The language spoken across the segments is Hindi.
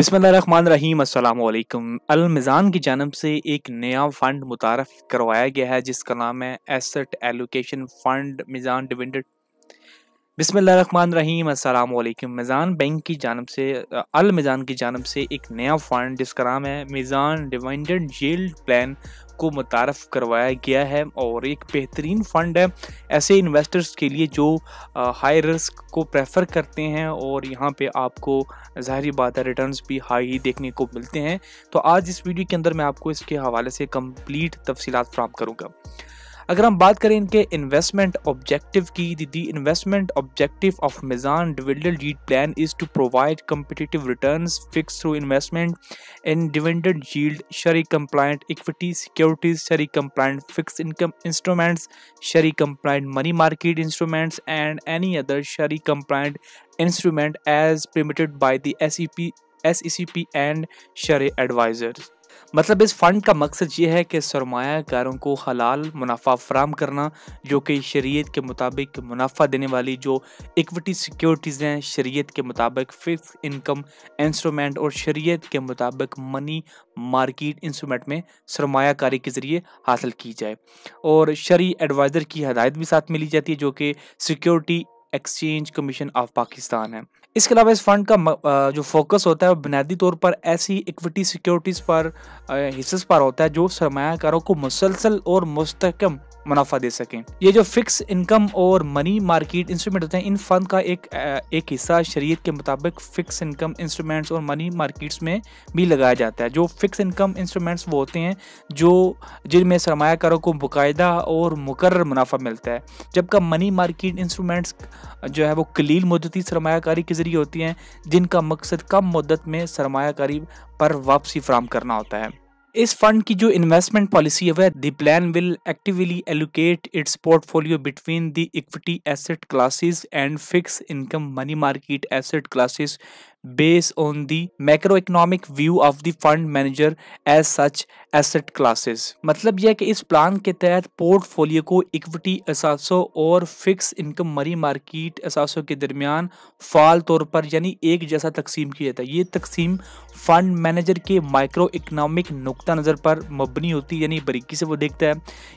अस्सलाम वालेकुम अल मिज़ान की जानब से एक नया फ़ंड मुतारफ़ करवाया गया है जिसका नाम है asset allocation fund Meezan dividend बिसमान रहीम अल्लाम मिज़ान बैंक की जानब से अल मिज़ान की जानब से एक नया फ़ंड जिसका नाम है मिज़ान डिविडेंड यील्ड प्लान को मुतारफ़ करवाया गया है और एक बेहतरीन फ़ंड है ऐसे इन्वेस्टर्स के लिए जो हाई रिस्क को प्रेफर करते हैं और यहाँ पे आपको ज़ाहरी बात है रिटर्न भी हाई ही देखने को मिलते हैं तो आज इस वीडियो के अंदर मैं आपको इसके हवाले से कम्प्लीट तफसीत फ्राहम करूँगा अगर हम बात करें इनके इन्वेस्टमेंट ऑब्जेक्टिव की the investment objective of Meezan dividend yield plan is to provide competitive return fix through investment in dividend yield Shariah compliant equity securities Shariah compliant fix income instruments Shariah compliant money market instruments and any other Shariah compliant instrument as by the S P S E C P and Shariah advisors मतलब इस फंड का मकसद ये है कि सरमाकारों को हलाल मुनाफा फ्राहम करना जो कि शरीयत के मुताबिक मुनाफा देने वाली जो इक्विटी सिक्योरिटीज़ हैं शरीयत के मुताबिक फिक्स इनकम इंस्ट्रूमेंट और शरीयत के मुताबिक मनी मार्केट इंस्ट्रूमेंट में सरमाकारी के ज़रिए हासिल की जाए और शरी एडवाइज़र की हदायत भी साथ में ली जाती है जो कि Security Exchange Commission of Pakistan है इसके अलावा इस फंड का जो फोकस होता है वो बुनियादी तौर पर ऐसी इक्विटी सिक्योरिटीज़ पर हिस्से पर होता है जो सरमाकारों को मुसलसल और मुस्तकम मुनाफा दे सकें ये जो फिक्स इनकम और मनी मार्केट इंस्ट्रूमेंट होते हैं इन फंड का एक एक हिस्सा शरीय के मुताबिक फिक्स इनकम इंस्ट्रूमेंट्स और मनी मार्केट्स में भी लगाया जाता है जो फिक्स इनकम इंस्ट्रूमेंट्स वो होते हैं जो जिनमें सरमाकारों को बाकायदा और मुकर मुनाफा मिलता है जबकि मनी मार्किट इंस्ट्रूमेंट्स जो है वो कलील मदती सरमाकारी के ज़रिए होती हैं जिनका मकसद कम मदत में सरमाकारी पर वापसी फ्राहम करना होता है इस फंड की जो इन्वेस्टमेंट पॉलिसी है वह the plan will actively allocate its portfolio between the equity asset classes and fix income money market asset classes on the macro economic view of the fund manager as such asset classes मतलब यह कि इस प्लान के तहत पोर्टफोलियो को इक्विटी असासों और फिक्स इनकम मनी मार्केट असासों के दरमियान फाल तौर पर यानी एक जैसा तकसीम किया जाता है ये तकसीम फंड मैनेजर के माइक्रो इकोनॉमिक नुकता नज़र पर मबनी होती है यानी बारीकी से वो देखता है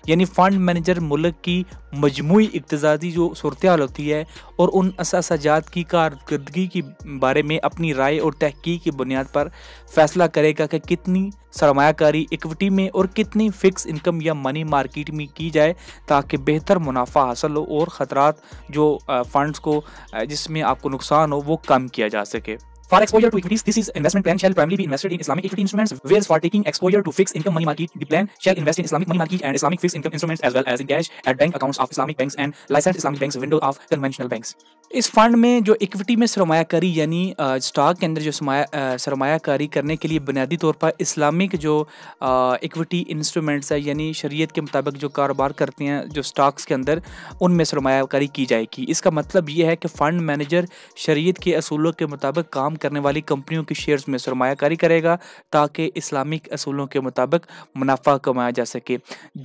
यानी फंड मैनेजर मुल्क की मजमू इकतजादी जो सूरत होती है और उन असाजात की कारदगी के बारे में अपनी राय और तहकीक की बुनियाद पर फैसला करेगा कि कितनी सरमाकारी इक्विटी में और कितनी फिक्स इनकम या मनी मार्केट में की जाए ताकि बेहतर मुनाफा हासिल हो और ख़तरा जो फ़ंड्स को जिसमें आपको नुकसान हो वो कम किया जा सके For exposure to equities, this is investment plan shall primarily be invested in Islamic equity instruments, whereas for taking exposure to fixed income money market, the plan shall invest in Islamic money market and Islamic fixed income instruments as well as in cash at bank accounts of Islamic banks and licensed Islamic banks window of conventional banks. इस फंड में जो इक्विटी में सरमाकारी यानी स्टॉक के अंदर जो सरमाकारी करने के लिए बुनियादी तौर पर इस्लामिक जो इक्विटी इंस्ट्रूमेंट्स है यानी शरीयत के मुताबिक जो कारोबार करते हैं जो स्टॉक्स के अंदर उनमें सरमाकारी की जाएगी इसका मतलब ये है कि फ़ंड मैनेजर शरीयत के असूलों के मुताबिक काम काम करने वाली कंपनियों के शेयर्स में सरमाकारी करेगा ताकि इस्लामिक असूलों के मुताबिक मुनाफा कमाया जा सके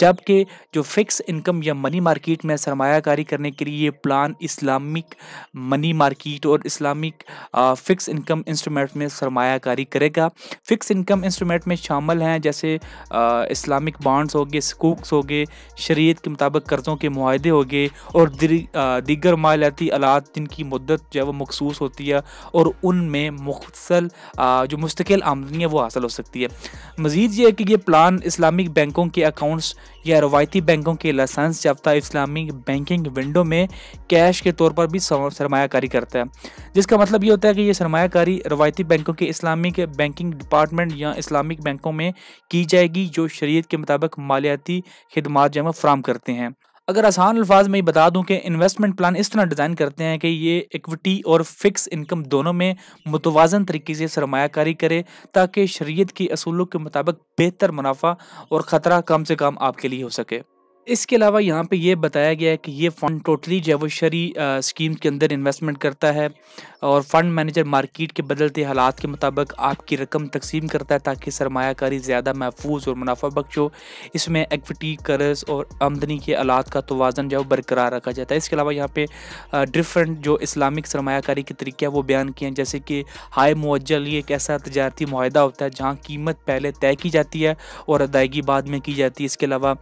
जबकि जो फिक्स इनकम या मनी मार्केट में सरमाकारी करने के लिए प्लान इस्लामिक मनी मार्केट और इस्लामिक फिक्स इनकम इंस्ट्रूमेंट में सरमाकारी करेगा फिक्स इनकम इंस्ट्रूमेंट में शामिल हैं जैसे इस्लामिक बॉन्ड्स हो गए स्कूक्स हो गए शरीय के मुताबिक कर्ज़ों के माहदे हो गए और दीगर मालियाती आलात जिनकी मदत जो है वो मखसूस होती है और उनमें में मुखसल जो मुस्तकिल आमदनी है वो हासिल हो सकती है मज़ीद ये है कि ये प्लान इस्लामिक बैंकों के अकाउंट्स या रवायती बैंकों के लाइसेंस याफ्ता इस्लामिक बैंकिंग विंडो में कैश के तौर पर भी सरमाकारी करता है जिसका मतलब ये होता है कि ये सरमाकारी रवायती बैंकों के इस्लामिक बैंकिंग डिपार्टमेंट या इस्लामिक बैंकों में की जाएगी जो शरीय के मुताबिक मालियाती खदमात जो है वो फ्राहम करते हैं अगर आसान अल्फाज में बता दूं कि इन्वेस्टमेंट प्लान इस तरह डिज़ाइन करते हैं कि ये इक्विटी और फिक्स इनकम दोनों में मुतवाजन तरीके से सरमाकारी करे ताकि शरीयत के असूलों के मुताबिक बेहतर मुनाफा और ख़तरा कम से कम आपके लिए हो सके इसके अलावा यहाँ पे ये बताया गया है कि ये फंड टोटली जो है वो शरी स्कीम के अंदर इन्वेस्टमेंट करता है और फंड मैनेजर मार्केट के बदलते हालात के मुताबिक आपकी रकम तकसीम करता है ताकि सरमाकारी ज़्यादा महफूज और मुनाफा बख्शो इसमें एक्विटी कर्ज और आमदनी के आलात का तोज़न जो है बरकरार रखा जाता है इसके अलावा यहाँ पे डिफरेंट जो इस्लामिक सरमाकारी के तरीके हैं वो बयान किए हैं जैसे कि हाई मुअल ये एक ऐसा तजारती माहा होता है जहाँ कीमत पहले तय की जाती है और अदायगी बाद में की जाती है इसके अलावा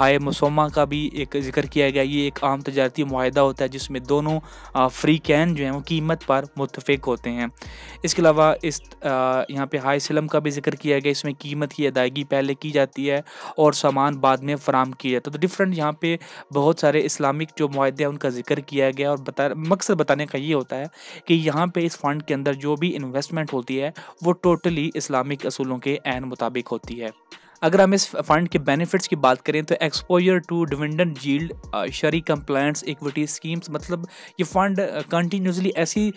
हाई सोमा का भी एक जिक्र किया गया ये एक आम तजारती माहा होता है जिसमें दोनों फ्री कैन जो हैं वो कीमत पर मुतफ़ होते हैं इसके अलावा इस यहाँ पे हाई सिलम का भी जिक्र किया गया इसमें कीमत की अदायगी पहले की जाती है और सामान बाद में फराम किया जाता है तो डिफरेंट यहाँ पर बहुत सारे इस्लामिक जो माहदे हैं उनका जिक्र किया गया और बता मकसद बताने का ये होता है कि यहाँ पर इस फंड के अंदर जो भी इन्वेस्टमेंट होती है वो टोटली इस्लामिक असूलों के एन मुताबिक होती है अगर हम इस फंड के बेनिफिट्स की बात करें तो एक्सपोजर टू डिविडेंट जील्ड शरी कंप्लायंस इक्विटी स्कीम्स मतलब ये फंड कंटिन्यूसली ऐसी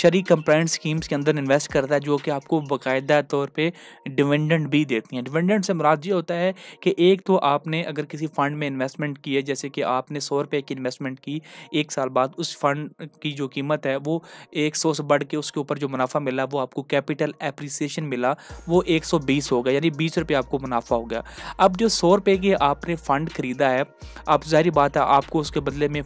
शरी कंप्लायंस स्कीम्स के अंदर इन्वेस्ट करता है जो कि आपको बाकायदा तौर पे डिविडेंट भी देती हैं डिविडेंट से मराज ये होता है कि एक तो आपने अगर किसी फंड में इन्वेस्टमेंट की है जैसे कि आपने सौ रुपये की इन्वेस्टमेंट की एक साल बाद उस फंड की जो कीमत है वो एक सौ से बढ़ के उसके ऊपर जो मुनाफा मिला वो आपको कैपिटल एप्रिसिएशन मिला वो एक सौ बीस होगा यानी बीस रुपये आपको मुनाफा मुनाफा हो गया अब जो सौ रुपये के आपने फ़ंड ख़रीदा है अब जारी बात है आपको उसके बदले में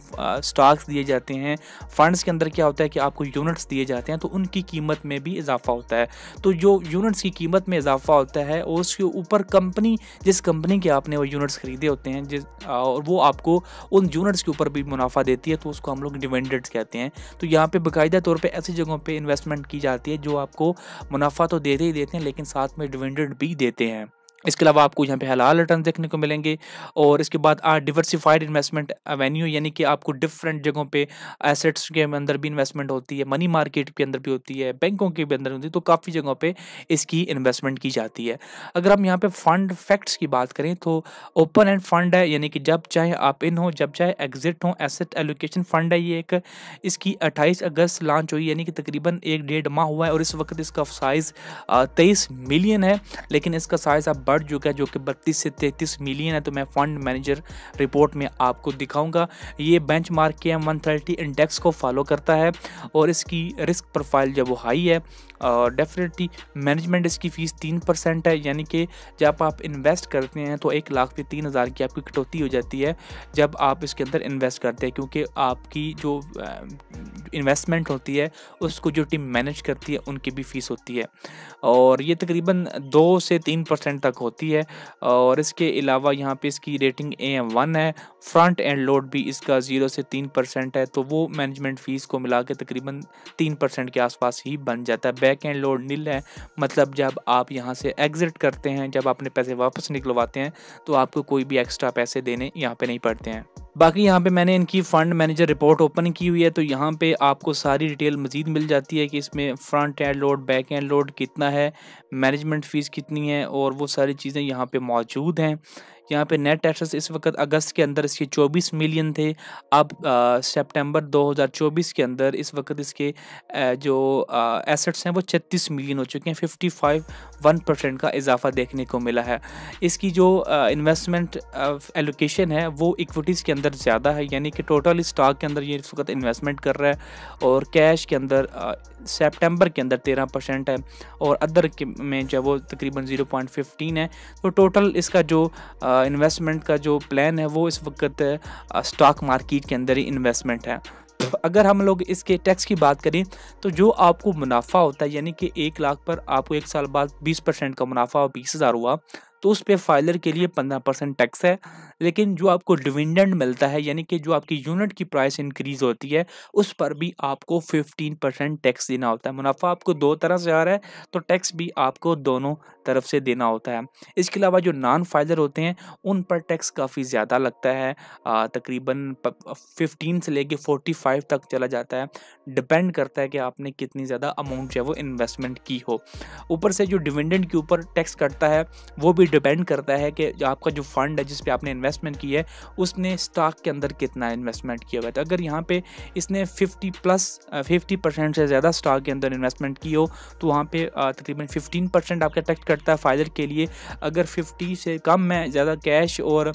स्टॉक्स दिए जाते हैं फंड्स के अंदर क्या होता है कि आपको यूनिट्स दिए जाते हैं तो उनकी कीमत में भी इजाफा होता है तो जो यूनिट्स की कीमत में इजाफा होता है और उसके ऊपर कंपनी जिस कंपनी के आपने वो यूनिट्स ख़रीदे होते हैं जिस और वो आपको उन यूनिट्स के ऊपर भी मुनाफा देती है तो उसको हम लोग डिवेंडेड्स कहते हैं तो यहाँ पर बाकायदा तौर पर ऐसी जगहों पर इन्वेस्टमेंट की जाती है जो आपको मुनाफा तो देते ही देते हैं लेकिन साथ में डिवेंडेड भी देते हैं इसके अलावा आपको यहाँ पे हलाल रिटर्न देखने को मिलेंगे और इसके बाद डिवर्सिफाइड इन्वेस्टमेंट एवेन्यू यानी कि आपको डिफरेंट जगहों पे एसेट्स के अंदर भी इन्वेस्टमेंट होती है मनी मार्केट के अंदर भी होती है बैंकों के भी अंदर होती है तो काफ़ी जगहों पे इसकी इन्वेस्टमेंट की जाती है अगर हम यहाँ पर फंड फैक्ट्स की बात करें तो ओपन एंड फंड है यानी कि जब चाहे आप इन हो जब चाहे एग्जिट हो एसेट एलोकेशन फंड है ये एक इसकी अट्ठाईस अगस्त लॉन्च हुई यानी कि तकरीबन एक डेढ़ माह हुआ है और इस वक्त इसका साइज़ तेईस मिलियन है लेकिन इसका साइज़ आप बढ़ चुका है जो कि बत्तीस से तैंतीस मिलियन है तो मैं फंड मैनेजर रिपोर्ट में आपको दिखाऊंगा ये benchmark K M one thirty index को फॉलो करता है और इसकी रिस्क प्रोफाइल जब वो हाई है और डेफिनेटली मैनेजमेंट इसकी फ़ीस तीन परसेंट है यानी कि जब आप इन्वेस्ट करते हैं तो एक लाख से तीन हज़ार की आपकी कटौती हो जाती है जब आप इसके अंदर इन्वेस्ट करते हैं क्योंकि आपकी जो इन्वेस्टमेंट होती है उसको जो टीम मैनेज करती है उनकी भी फ़ीस होती है और ये तकरीबन दो से तीन परसेंट तक होती है और इसके अलावा यहाँ पे इसकी रेटिंग ए एम वन है फ्रंट एंड लोड भी इसका ज़ीरो से तीन परसेंट है तो वो मैनेजमेंट फ़ीस को मिला के तकरीबन तीन परसेंट के आसपास ही बन जाता है बैक एंड लोड नील है मतलब जब आप यहाँ से एग्ज़िट करते हैं जब अपने पैसे वापस निकलवाते हैं तो आपको कोई भी एक्स्ट्रा पैसे देने यहाँ पर नहीं पड़ते हैं बाकी यहाँ पे मैंने इनकी फ़ंड मैनेजर रिपोर्ट ओपन की हुई है तो यहाँ पे आपको सारी डिटेल मज़ीद मिल जाती है कि इसमें front end load back end load कितना है मैनेजमेंट फ़ीस कितनी है और वो सारी चीज़ें यहाँ पे मौजूद हैं यहाँ पे नेट एसेट्स इस वक्त अगस्त के अंदर इसके 24 मिलियन थे अब सितंबर 2024 के अंदर इस वक्त इसके आ, जो एसेट्स हैं वो 36 मिलियन हो चुके हैं 55 वन परसेंट का इजाफा देखने को मिला है इसकी जो इन्वेस्टमेंट एलोकेशन है वो इक्विटीज़ के अंदर ज़्यादा है यानी कि टोटल स्टॉक के अंदर ये इस वक्त इन्वेस्टमेंट कर रहा है और कैश के अंदर सेप्टेम्बर के अंदर तेरह परसेंट है और अदर के में जो वो तकरीबन ज़ीरो पॉइंट फिफ्टीन है तो टोटल इसका जो आ, इन्वेस्टमेंट का जो प्लान है वो इस वक्त स्टॉक मार्केट के अंदर ही इन्वेस्टमेंट है तो अगर हम लोग इसके टैक्स की बात करें तो जो आपको मुनाफा होता है यानी कि एक लाख पर आपको एक साल बाद बीस परसेंट का मुनाफा और बीस हज़ार हुआ तो उस पे फाइलर के लिए पंद्रह परसेंट टैक्स है लेकिन जो आपको डिविडेंड मिलता है यानी कि जो आपकी यूनिट की प्राइस इंक्रीज होती है उस पर भी आपको फिफ्टीन परसेंट टैक्स देना होता है मुनाफा आपको दो तरह से आ रहा है तो टैक्स भी आपको दोनों तरफ से देना होता है इसके अलावा जो नॉन फाइलर होते हैं उन पर टैक्स काफ़ी ज़्यादा लगता है तकरीबन फिफ्टीन से लेके फोर्टी फाइव तक चला जाता है डिपेंड करता है कि आपने कितनी ज़्यादा अमाउंट जो है वो इन्वेस्टमेंट की हो ऊपर से जो डिविडेंड के ऊपर टैक्स कटता है वो भी डिपेंड करता है कि जो आपका जो फंड है जिस पे आपने इन्वेस्टमेंट की है उसने स्टॉक के अंदर कितना इन्वेस्टमेंट किया हुआ है तो अगर यहाँ पे इसने 50 प्लस 50 परसेंट से ज़्यादा स्टॉक के अंदर इन्वेस्टमेंट की हो तो वहाँ पे तकरीबन 15 परसेंट आपका टैक्स कटता है फाइजर के लिए अगर 50 से कम है ज़्यादा कैश और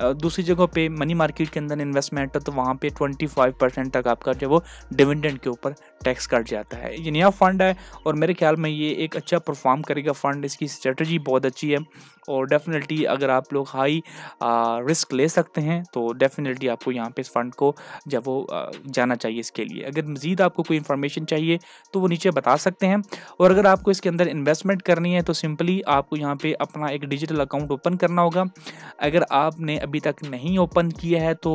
दूसरी जगह पर मनी मार्केट के अंदर इन्वेस्टमेंट है तो वहाँ पर ट्वेंटी परसेंट तक आपका जो वो डिविडेंड के ऊपर टैक्स कट जाता है ये नया फंड है और मेरे ख्याल में ये एक अच्छा परफॉर्म करेगा फंड इसकी स्ट्रेटजी बहुत अच्छी है और डेफिनेटली अगर आप लोग हाई रिस्क ले सकते हैं तो डेफिनेटली आपको यहाँ पे इस फंड को जब वो जाना चाहिए इसके लिए अगर मज़ीद आपको कोई इन्फॉर्मेशन चाहिए तो वो नीचे बता सकते हैं और अगर आपको इसके अंदर इन्वेस्टमेंट करनी है तो सिंपली आपको यहाँ पर अपना एक डिजिटल अकाउंट ओपन करना होगा अगर आपने अभी तक नहीं ओपन किया है तो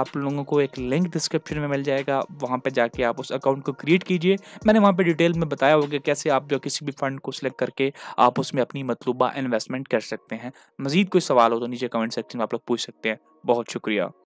आप लोगों को एक लिंक डिस्क्रिप्शन में मिल जाएगा वहाँ पर जाके आप उस अकाउंट को क्रिएट कीजिए मैंने वहाँ पर डिटेल में बताया होगा कैसे आप जो किसी भी फंड को सिलेक्ट करके आप उसमें अपनी मतलूबा इन्वेस्टमेंट कर सकते हैं मजीद कोई सवाल हो तो नीचे कमेंट सेक्शन में आप लोग पूछ सकते हैं बहुत शुक्रिया